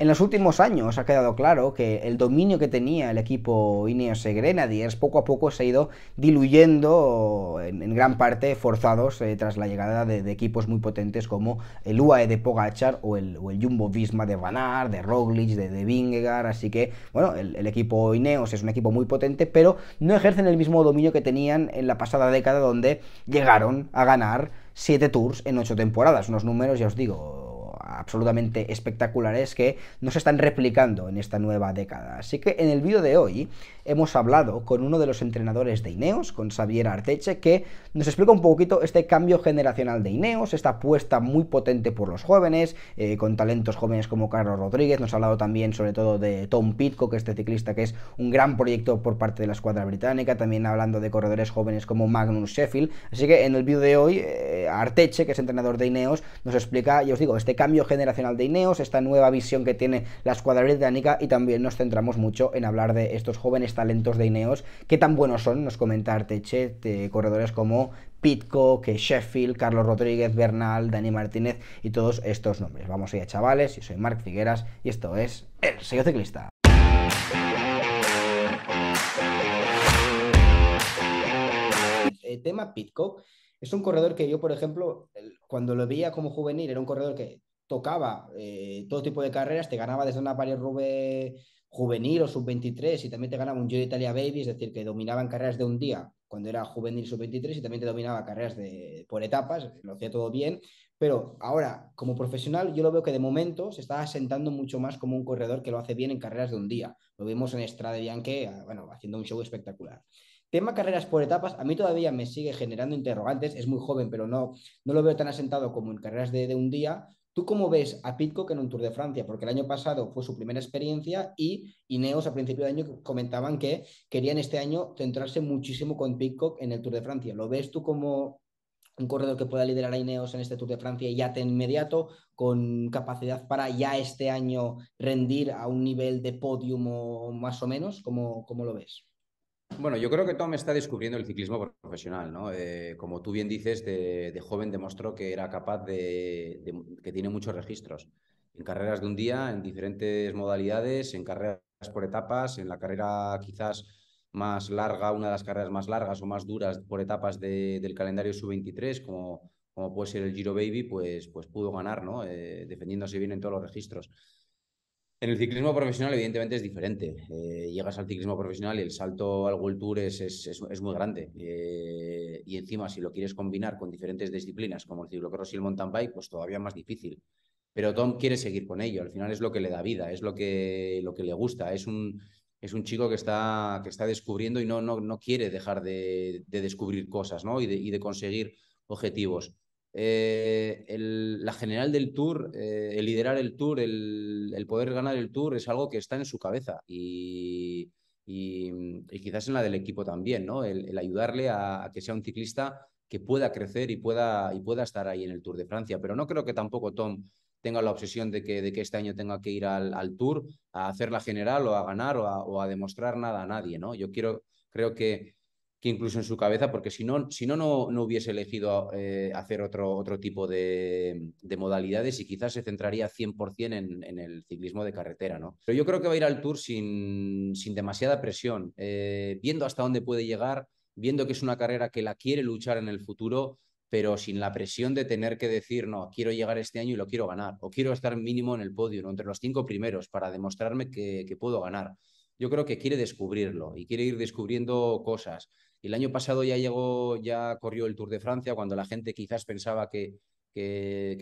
En los últimos años ha quedado claro que el dominio que tenía el equipo Ineos Grenadiers poco a poco se ha ido diluyendo en, gran parte forzados eh, tras la llegada de, equipos muy potentes como el UAE de Pogachar o el, Jumbo Visma de Vanar, de Roglic, de, de así que bueno, el, equipo Ineos es un equipo muy potente pero no ejercen el mismo dominio que tenían en la pasada década donde llegaron a ganar 7 tours en 8 temporadas, unos números ya os digo absolutamente espectaculares que no se están replicando en esta nueva década. Así que en el vídeo de hoy hemos hablado con uno de los entrenadores de Ineos, con Xavier Arteche, que nos explica un poquito este cambio generacional de Ineos, esta apuesta muy potente por los jóvenes, eh, con talentos jóvenes como Carlos Rodríguez, nos ha hablado también sobre todo de Tom que este ciclista que es un gran proyecto por parte de la escuadra británica, también hablando de corredores jóvenes como Magnus Sheffield, así que en el vídeo de hoy eh, Arteche, que es entrenador de Ineos, nos explica, y os digo, este cambio generacional de Ineos, esta nueva visión que tiene la escuadra británica y también nos centramos mucho en hablar de estos jóvenes talentos de Ineos, que tan buenos son, nos comenta Arteche, de corredores como Pitcock, Sheffield, Carlos Rodríguez, Bernal, Dani Martínez y todos estos nombres. Vamos allá, chavales, yo soy Marc Figueras y esto es El Sello Ciclista. El eh, tema Pitcock es un corredor que yo, por ejemplo, cuando lo veía como juvenil, era un corredor que tocaba eh, todo tipo de carreras, te ganaba desde una pared Rube juvenil o sub-23 y también te ganaba un Giro Italia Baby, es decir, que dominaban carreras de un día cuando era juvenil sub-23 y también te dominaba carreras de, por etapas, lo hacía todo bien, pero ahora como profesional yo lo veo que de momento se está asentando mucho más como un corredor que lo hace bien en carreras de un día. Lo vimos en Estrada Bianche, ah, bueno, haciendo un show espectacular. Tema carreras por etapas, a mí todavía me sigue generando interrogantes, es muy joven, pero no, no lo veo tan asentado como en carreras de, de un día, ¿Tú cómo ves a Pitcock en un Tour de Francia? Porque el año pasado fue su primera experiencia y Ineos a principio de año comentaban que querían este año centrarse muchísimo con Pitcock en el Tour de Francia. ¿Lo ves tú como un corredor que pueda liderar a Ineos en este Tour de Francia y ya de inmediato, con capacidad para ya este año rendir a un nivel de podium más o menos? ¿Cómo, cómo lo ves? Bueno, yo creo que Tom está descubriendo el ciclismo profesional, ¿no? Eh, como tú bien dices, de, joven demostró que era capaz de, que tiene muchos registros. En carreras de un día, en diferentes modalidades, en carreras por etapas, en la carrera quizás más larga, una de las carreras más largas o más duras por etapas del calendario sub-23, como, como puede ser el Giro Baby, pues, pues pudo ganar, ¿no? Eh, defendiéndose bien en todos los registros. En el ciclismo profesional, evidentemente, es diferente. Eh, llegas al ciclismo profesional y el salto al World Tour es, es, es, muy grande. Eh, y encima, si lo quieres combinar con diferentes disciplinas, como el ciclocross y el mountain bike, pues todavía más difícil. Pero Tom quiere seguir con ello. Al final es lo que le da vida, es lo que, lo que le gusta. Es un, es un chico que está, que está descubriendo y no, no, no quiere dejar de, descubrir cosas ¿no? y, y de conseguir objetivos. Eh, la general del Tour, eh, el liderar el Tour, el, poder ganar el Tour es algo que está en su cabeza y, mm, quizás en la del equipo también, ¿no? El, ayudarle a, que sea un ciclista que pueda crecer y pueda, y pueda estar ahí en el Tour de Francia. Pero no creo que tampoco Tom tenga la obsesión de que, de que este año tenga que ir al, Tour a hacer la general o a ganar o a, o a demostrar nada a nadie, ¿no? Yo quiero, creo que que incluso en su cabeza, porque si no, si no, no, hubiese elegido eh, hacer otro, otro tipo de, modalidades y quizás se centraría 100% en, en, el ciclismo de carretera, ¿no? Pero yo creo que va a ir al Tour sin, sin demasiada presión, eh, viendo hasta dónde puede llegar, viendo que es una carrera que la quiere luchar en el futuro, pero sin la presión de tener que decir, no, quiero llegar este año y lo quiero ganar, o quiero estar mínimo en el podio, entre los cinco primeros, para demostrarme que, que puedo ganar. Yo creo que quiere descubrirlo y quiere ir descubriendo cosas el año pasado ya llegó, ya corrió el Tour de Francia cuando la gente quizás pensaba que,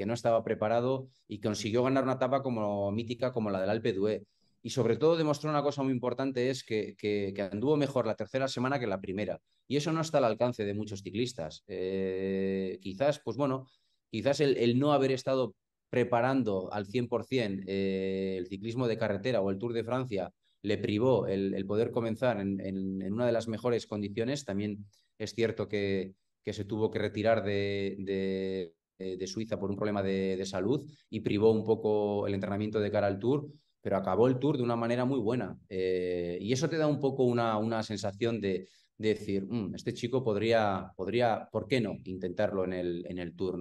no estaba preparado y consiguió ganar una etapa como mítica como la del Alpe d'Huez. Y sobre todo demostró una cosa muy importante, es que, anduvo mejor la tercera semana que la primera. Y eso no está al alcance de muchos ciclistas. Eh, quizás, pues bueno, quizás el, no haber estado preparando al 100% eh, el ciclismo de carretera o el Tour de Francia le privó el, poder comenzar en, una de las mejores condiciones. También es cierto que, que se tuvo que retirar de, eh, Suiza por un problema de, salud y privó un poco el entrenamiento de cara al Tour, pero acabó el Tour de una manera muy buena. Eh, y eso te da un poco una, una sensación de, decir, mm, este chico podría, podría, ¿por qué no?, intentarlo en el, en el Tour,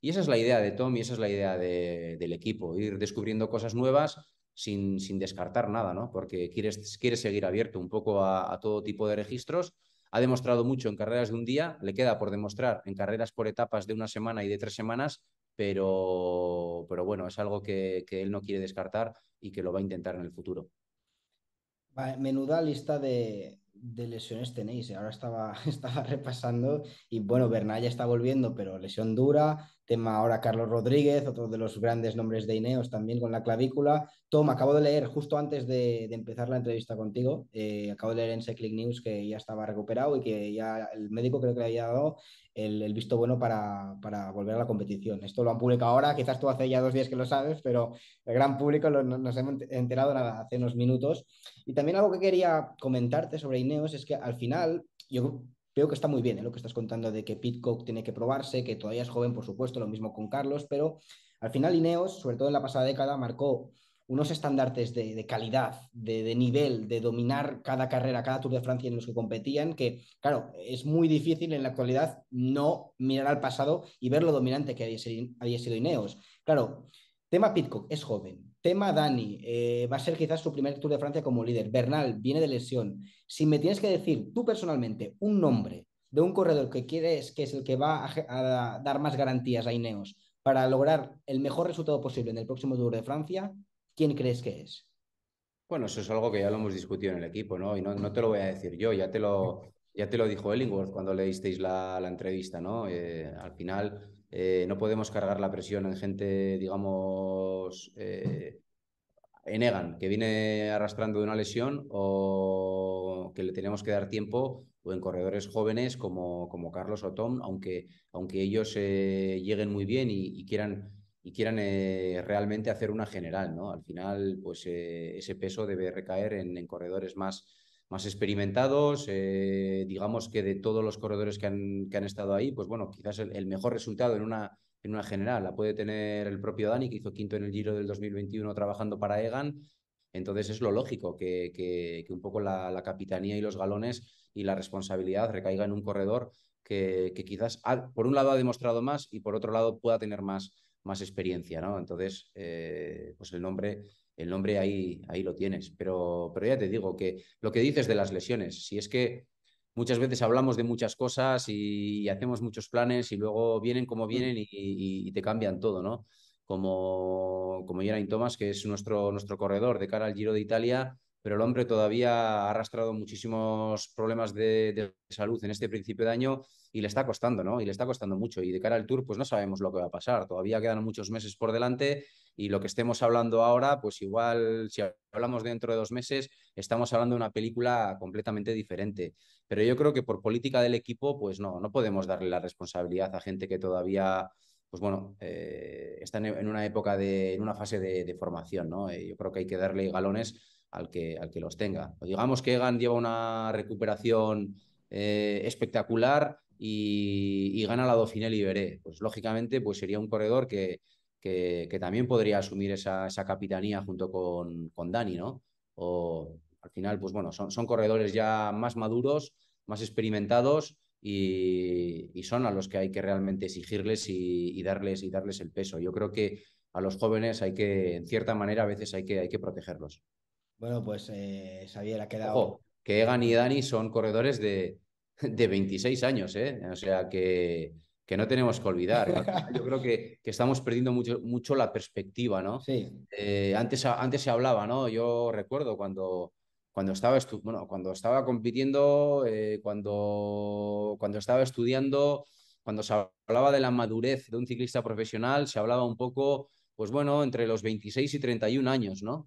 Y esa es la idea de Tom y esa es la idea del equipo, ir descubriendo cosas nuevas sin, descartar nada, ¿no? Porque quiere seguir abierto un poco a, todo tipo de registros. Ha demostrado mucho en carreras de un día, le queda por demostrar en carreras por etapas de una semana y de tres semanas, pero, bueno, es algo que, él no quiere descartar y que lo va a intentar en el futuro. Menuda lista de, lesiones tenéis. ¿eh? Ahora estaba, estaba repasando y bueno, Bernal ya está volviendo, pero lesión dura. Tema ahora Carlos Rodríguez, otro de los grandes nombres de Ineos también con la clavícula. Tom, acabo de leer justo antes de, empezar la entrevista contigo, eh, acabo de leer en Cycling News que ya estaba recuperado y que ya el médico creo que le había dado el, visto bueno para, volver a la competición. Esto lo han publicado ahora, quizás tú hace ya dos días que lo sabes, pero el gran público nos hemos enterado nada, hace unos minutos. Y también algo que quería comentarte sobre Ineos es que al final yo creo que está muy bien ¿eh? lo que estás contando de que Pitcock tiene que probarse, que todavía es joven, por supuesto, lo mismo con Carlos, pero al final Ineos, sobre todo en la pasada década, marcó unos estándares de, calidad, de, nivel, de dominar cada carrera, cada Tour de Francia en los que competían, que claro, es muy difícil en la actualidad no mirar al pasado y ver lo dominante que había sido Ineos. Claro, tema Pitcock, es joven, Tema Dani, eh, va a ser quizás su primer Tour de Francia como líder. Bernal viene de lesión. Si me tienes que decir tú personalmente un nombre de un corredor que quieres que es el que va a, dar más garantías a Ineos para lograr el mejor resultado posible en el próximo Tour de Francia, ¿quién crees que es? Bueno, eso es algo que ya lo hemos discutido en el equipo, ¿no? Y no, te lo voy a decir yo, ya te lo, ya te lo dijo Ellingworth cuando le disteis la, entrevista, ¿no? Eh, al final eh, no podemos cargar la presión en gente, digamos, eh, en Egan, que viene arrastrando de una lesión o que le tenemos que dar tiempo, o en corredores jóvenes como, como Carlos o Tom, aunque, aunque ellos eh, lleguen muy bien y, quieran, y quieran realmente hacer una general, ¿no? Al final, pues ese peso debe recaer en, en corredores más, más experimentados, eh, digamos que de todos los corredores que han, que han estado ahí, pues bueno, quizás el, mejor resultado en una, en una general la puede tener el propio Dani, que hizo quinto en el Giro del 2021 trabajando para Egan, entonces es lo lógico que, un poco la, capitanía y los galones y la responsabilidad recaiga en un corredor que, quizás por un lado ha demostrado más y por otro lado pueda tener más, más experiencia, ¿no? Entonces, eh, pues el nombre el nombre ahí, ahí lo tienes. Pero, pero ya te digo que lo que dices de las lesiones, si es que muchas veces hablamos de muchas cosas y, hacemos muchos planes y luego vienen como vienen y, te cambian todo, ¿no? Como, como Geraint Thomas, que es nuestro, nuestro corredor de cara al Giro de Italia, pero el hombre todavía ha arrastrado muchísimos problemas de, salud en este principio de año y le está costando, ¿no? Y le está costando mucho. Y de cara al Tour, pues no sabemos lo que va a pasar. Todavía quedan muchos meses por delante y lo que estemos hablando ahora, pues igual si hablamos dentro de dos meses, estamos hablando de una película completamente diferente. Pero yo creo que por política del equipo, pues no, no podemos darle la responsabilidad a gente que todavía pues bueno, eh, está en una época de, en una fase de, formación, ¿no? Eh, yo creo que hay que darle galones al que, los tenga. O digamos que Egan lleva una recuperación eh, espectacular y, gana la Dauphiné Liberé. Pues lógicamente pues sería un corredor que, que, también podría asumir esa, capitanía junto con, Dani, ¿no? O al final, pues bueno, son, son corredores ya más maduros, más experimentados y, son a los que hay que realmente exigirles y, darles, y darles el peso. Yo creo que a los jóvenes hay que, en cierta manera, a veces hay que, hay que protegerlos. Bueno, pues eh, Xavier ha quedado. Ojo, que Egan y Dani son corredores de, 26 años, ¿eh? O sea que, que no tenemos que olvidar. Yo creo que, estamos perdiendo mucho, mucho la perspectiva, ¿no? Sí. Eh, antes, antes se hablaba, ¿no? Yo recuerdo cuando, cuando, estaba, cuando estaba compitiendo, eh, cuando, cuando estaba estudiando, cuando se hablaba de la madurez de un ciclista profesional, se hablaba un poco, pues bueno, entre los 26 y 31 años, ¿no?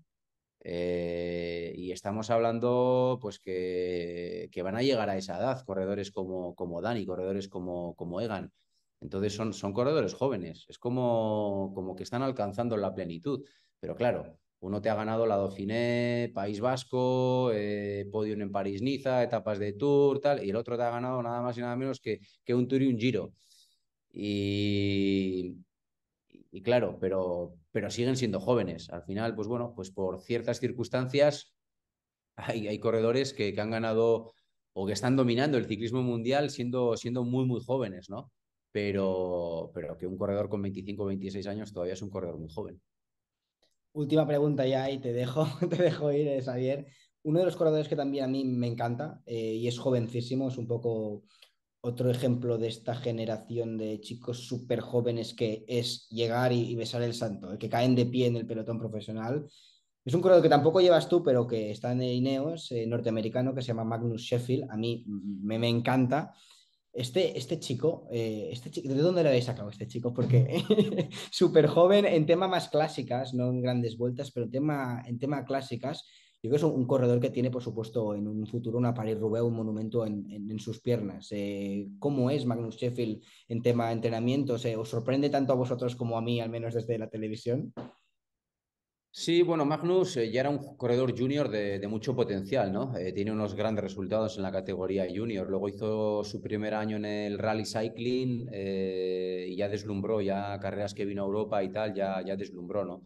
Eh, y estamos hablando pues que, que, van a llegar a esa edad, corredores como, como Dani, corredores como, como Egan. Entonces son, son corredores jóvenes, es como, como que están alcanzando la plenitud. Pero claro, uno te ha ganado la Dauphiné, País Vasco, eh, podium en París-Niza, etapas de Tour, tal, y el otro te ha ganado nada más y nada menos que, que un Tour y un Giro. Y, y claro, pero, pero siguen siendo jóvenes. Al final, pues bueno, pues por ciertas circunstancias hay, corredores que, han ganado o que están dominando el ciclismo mundial siendo, siendo muy, muy jóvenes, ¿no? Pero, pero que un corredor con 25 o 26 años todavía es un corredor muy joven. Última pregunta ya y te dejo, te dejo ir, eh, Xavier. Uno de los corredores que también a mí me encanta eh, y es jovencísimo, es un poco otro ejemplo de esta generación de chicos súper jóvenes que es llegar y, besar el santo, que caen de pie en el pelotón profesional. Es un corredor que tampoco llevas tú, pero que está en el Ineos, eh, norteamericano, que se llama Magnus Sheffield. A mí me, encanta. Este, este, chico, eh, este chico, ¿de dónde lo habéis sacado este chico? Porque súper joven en temas más clásicas, no en grandes vueltas, pero tema, en tema clásicas. Yo creo que es un, corredor que tiene, por supuesto, en un futuro una Paris-Roubaix, un monumento en, sus piernas. Eh, ¿Cómo es Magnus Sheffield en tema de entrenamiento? Eh, ¿Os sorprende tanto a vosotros como a mí, al menos desde la televisión? Sí, bueno, Magnus eh, ya era un corredor junior de, mucho potencial, ¿no? tiene unos grandes resultados en la categoría junior. Luego hizo su primer año en el rally cycling y ya deslumbró, ya carreras que vino a Europa y tal, ya, ya deslumbró, ¿no?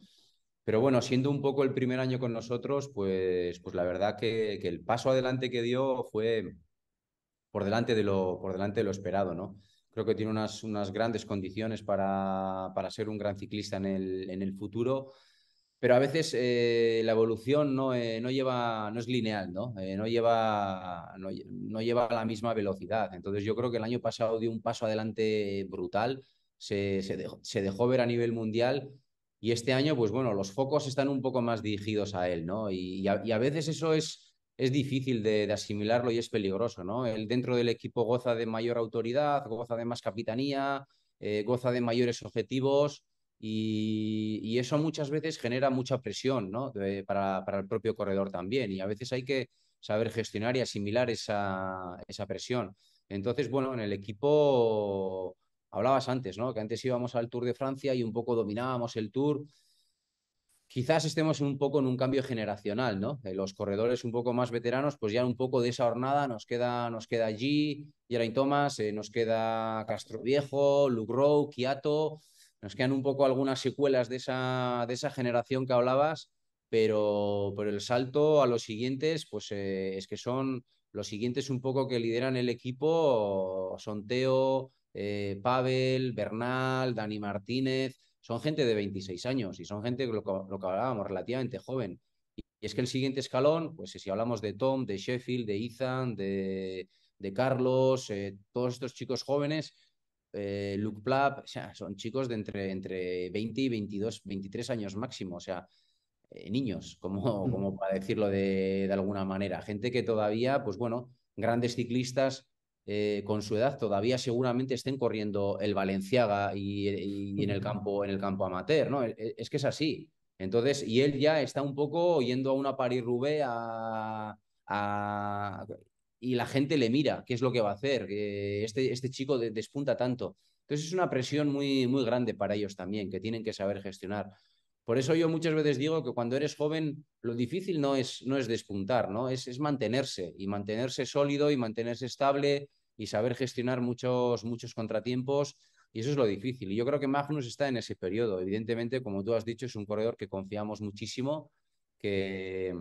Pero bueno, siendo un poco el primer año con nosotros, pues, pues la verdad que, el paso adelante que dio fue por delante de lo, por delante de lo esperado, ¿no? Creo que tiene unas, unas grandes condiciones para, para ser un gran ciclista en el, en el futuro, pero a veces eh, la evolución no, eh, no, lleva, no es lineal, ¿no? Eh, no, lleva, no, lleva a la misma velocidad. Entonces yo creo que el año pasado dio un paso adelante brutal, se, se, dejó, se dejó ver a nivel mundial y este año, pues bueno, los focos están un poco más dirigidos a él, ¿no? Y, a, veces eso es, es difícil de, asimilarlo y es peligroso, ¿no? Él dentro del equipo goza de mayor autoridad, goza de más capitanía, eh, goza de mayores objetivos y, eso muchas veces genera mucha presión, ¿no? para, el propio corredor también. Y a veces hay que saber gestionar y asimilar esa, esa presión. Entonces, bueno, en el equipo hablabas antes, ¿no? Que antes íbamos al Tour de Francia y un poco dominábamos el Tour. Quizás estemos un poco en un cambio generacional, ¿no? Eh, los corredores un poco más veteranos, pues ya un poco de esa hornada nos queda, nos queda allí, Geraint Thomas, eh, nos queda Castro Viejo, Luke Rowe, Kiato, nos quedan un poco algunas secuelas de esa, de esa generación que hablabas, pero, por el salto a los siguientes, pues eh, es que son los siguientes un poco que lideran el equipo, Sonteo, eh, Pavel, Bernal, Dani Martínez, son gente de 26 años y son gente, lo, que hablábamos, relativamente joven. Y, es que el siguiente escalón, pues si hablamos de Tom, de Sheffield, de Ethan, de, Carlos, eh, todos estos chicos jóvenes, eh, Luke Plapp, son chicos de entre, entre 20 y 22, 23 años máximo, o sea, niños, como, mm. como para decirlo de, de, alguna manera, gente que todavía, pues bueno, grandes ciclistas eh, con su edad todavía seguramente estén corriendo el Valenciaga y, en, el campo, en el campo amateur, ¿no? E, e, es, que es así. Entonces, y él ya está un poco yendo a una paris roubaix y la gente le mira, qué es lo que va a hacer, este, este chico despunta tanto. Entonces es una presión muy, muy grande para ellos también, que tienen que saber gestionar. Por eso yo muchas veces digo que cuando eres joven lo difícil no es, no es despuntar, ¿no? Es, es mantenerse y mantenerse sólido y mantenerse estable y saber gestionar muchos, muchos contratiempos. Y eso es lo difícil. Y yo creo que Magnus está en ese periodo. Evidentemente, como tú has dicho, es un corredor que confiamos muchísimo, que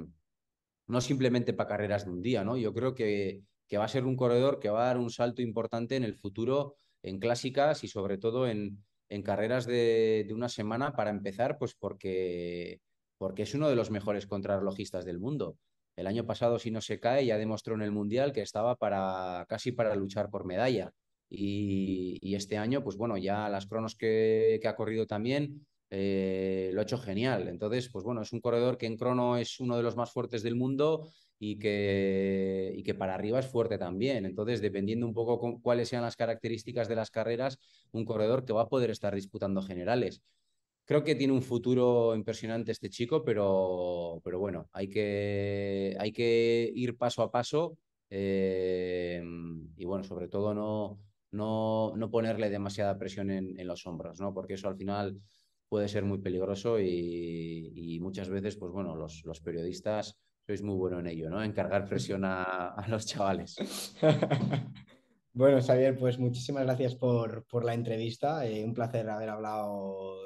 no simplemente para carreras de un día, ¿no? Yo creo que, que va a ser un corredor que va a dar un salto importante en el futuro en clásicas y sobre todo en, carreras de, una semana para empezar, pues porque, porque es uno de los mejores contrarrelojistas del mundo. El año pasado, si no se cae, ya demostró en el Mundial que estaba para casi para luchar por medalla. Y, este año, pues bueno, ya las cronos que, ha corrido también eh, lo ha hecho genial. Entonces, pues bueno, es un corredor que en crono es uno de los más fuertes del mundo y que, y que para arriba es fuerte también. Entonces, dependiendo un poco cuáles sean las características de las carreras, un corredor que va a poder estar disputando generales. Creo que tiene un futuro impresionante este chico, pero, pero bueno, hay que, hay que ir paso a paso eh, y bueno, sobre todo no, no, ponerle demasiada presión en, los hombros, ¿no? Porque eso al final puede ser muy peligroso y, muchas veces, pues bueno, los, periodistas sois muy buenos en ello, ¿no? Encargar presión a, los chavales. bueno, Xavier, pues muchísimas gracias por, por la entrevista. Eh, un placer haber hablado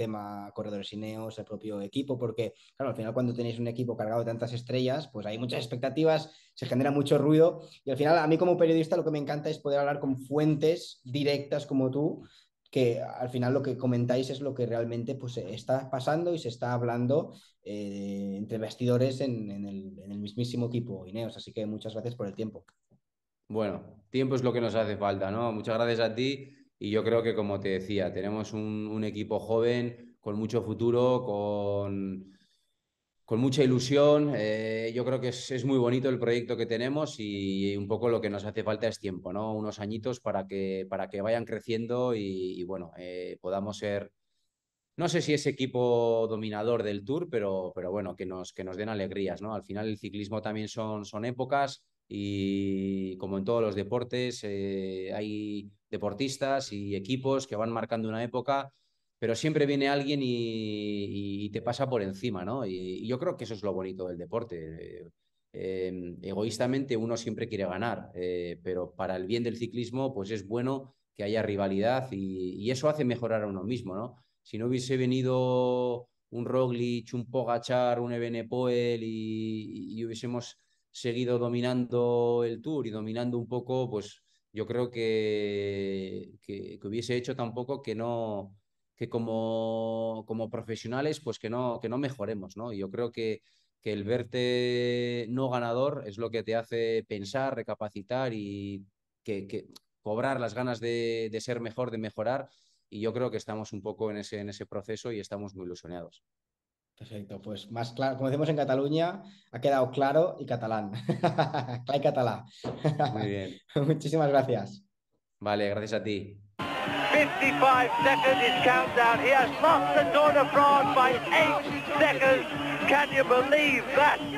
tema corredores Ineos, el propio equipo, porque, claro, al final cuando tenéis un equipo cargado de tantas estrellas, pues hay muchas expectativas, se genera mucho ruido y al final a mí como periodista lo que me encanta es poder hablar con fuentes directas como tú, que al final lo que comentáis es lo que realmente pues, está pasando y se está hablando eh, entre vestidores en, el, en, el, mismísimo equipo Ineos. Así que muchas gracias por el tiempo. Bueno, tiempo es lo que nos hace falta, ¿no? Muchas gracias a ti y yo creo que, como te decía, tenemos un, equipo joven, con mucho futuro, con, con mucha ilusión. Eh, yo creo que es, es, muy bonito el proyecto que tenemos y, un poco lo que nos hace falta es tiempo, ¿no? Unos añitos para que, para que vayan creciendo y, bueno, eh, podamos ser, no sé si es equipo dominador del Tour, pero, pero bueno, que nos, que nos den alegrías, ¿no? Al final el ciclismo también son, son épocas y como en todos los deportes eh, hay deportistas y equipos que van marcando una época, pero siempre viene alguien y, te pasa por encima, ¿no? Y, yo creo que eso es lo bonito del deporte. Em, egoístamente uno siempre quiere ganar, eh, pero para el bien del ciclismo, pues es bueno que haya rivalidad y, eso hace mejorar a uno mismo, ¿no? Si no hubiese venido un Roglic, un Pogachar, un Ebenepoel y, y, hubiésemos seguido dominando el Tour y dominando un poco, pues yo creo que, hubiese hecho tampoco que no que como, como profesionales pues que no, que no mejoremos, ¿no? Yo creo que, que el verte no ganador es lo que te hace pensar, recapacitar y que, que cobrar las ganas de, de, ser mejor, de mejorar. Y yo creo que estamos un poco en ese, en ese proceso y estamos muy ilusionados. Perfecto, pues más claro, como decimos en Cataluña, ha quedado claro y catalán. Clay catalá. Muy bien. Muchísimas gracias. Vale, gracias a ti. 55 seconds is countdown. He has lost the Tour de France by 8 seconds. Can you believe that?